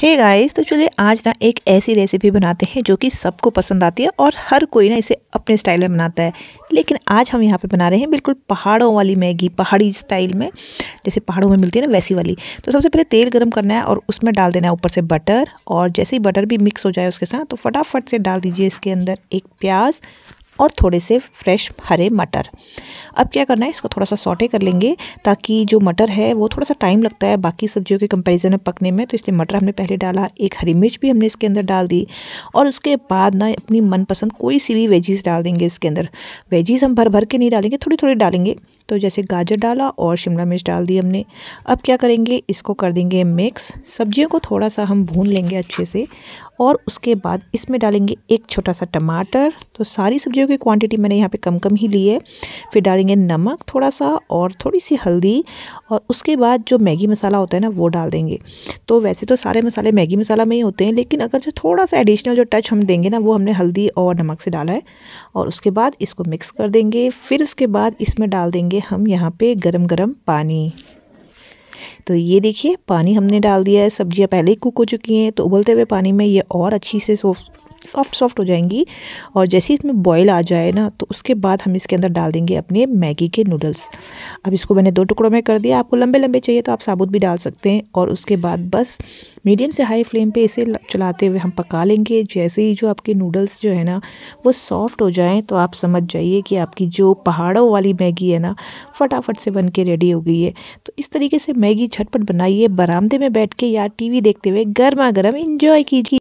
हे hey guys तो चलिए आज ना एक ऐसी रेसिपी बनाते हैं जो कि सबको पसंद आती है और हर कोई ना इसे अपने स्टाइल में बनाता है लेकिन आज हम यहाँ पे बना रहे हैं बिल्कुल पहाड़ों वाली मैगी पहाड़ी स्टाइल में जैसे पहाड़ों में मिलती है ना वैसी वाली तो सबसे पहले तेल गर्म करना है और उसमें डाल देना है ऊपर से बटर और जैसे ही बटर भी मिक्स हो जाए उसके साथ तो फटाफट से डाल दीजिए इसके अंदर एक प्याज और थोड़े से फ्रेश हरे मटर अब क्या करना है इसको थोड़ा सा सॉटे कर लेंगे ताकि जो मटर है वो थोड़ा सा टाइम लगता है बाकी सब्जियों के कंपैरिजन में पकने में तो इसलिए मटर हमने पहले डाला एक हरी मिर्च भी हमने इसके अंदर डाल दी और उसके बाद ना अपनी मनपसंद कोई सी भी वेजीज़ डाल देंगे इसके अंदर वेजीज़ हम भर भर के नहीं डालेंगे थोड़ी थोड़ी डालेंगे तो जैसे गाजर डाला और शिमला मिर्च डाल दी हमने अब क्या करेंगे इसको कर देंगे मिक्स सब्जियों को थोड़ा सा हम भून लेंगे अच्छे से और उसके बाद इसमें डालेंगे एक छोटा सा टमाटर तो सारी सब्जियों की क्वांटिटी मैंने यहाँ पे कम कम ही ली है फिर डालेंगे नमक थोड़ा सा और थोड़ी सी हल्दी और उसके बाद जो मैगी मसाला होता है ना वो डाल देंगे तो वैसे तो सारे मसाले मैगी मसाला में ही होते हैं लेकिन अगर जो थोड़ा सा एडिशनल जो टच हम देंगे ना वो हमने हल्दी और नमक से डाला है और उसके बाद इसको मिक्स कर देंगे फिर उसके बाद इसमें डाल देंगे डालेंगे हम यहाँ पे गरम गरम पानी तो ये देखिए पानी हमने डाल दिया है सब्जियाँ पहले ही कुक हो चुकी हैं तो उबलते हुए पानी में ये और अच्छी से सॉफ्ट सॉफ्ट सॉफ्ट हो जाएंगी और जैसे ही इसमें बॉयल आ जाए ना तो उसके बाद हम इसके अंदर डाल देंगे अपने मैगी के नूडल्स अब इसको मैंने दो टुकड़ों में कर दिया आपको लंबे लंबे चाहिए तो आप साबुत भी डाल सकते हैं और उसके बाद बस मीडियम से हाई फ्लेम पर इसे चलाते हुए हम पका लेंगे जैसे ही जो आपके नूडल्स जो है ना वो सॉफ्ट हो जाएँ तो आप समझ जाइए कि आपकी जो पहाड़ों वाली मैगी है ना फटाफट से बन के रेडी हो गई है तो इस तरीके से मैगी झटपट बनाइए बरामदे में बैठ के या टीवी देखते हुए गर्मा गर्म इन्जॉय कीजिए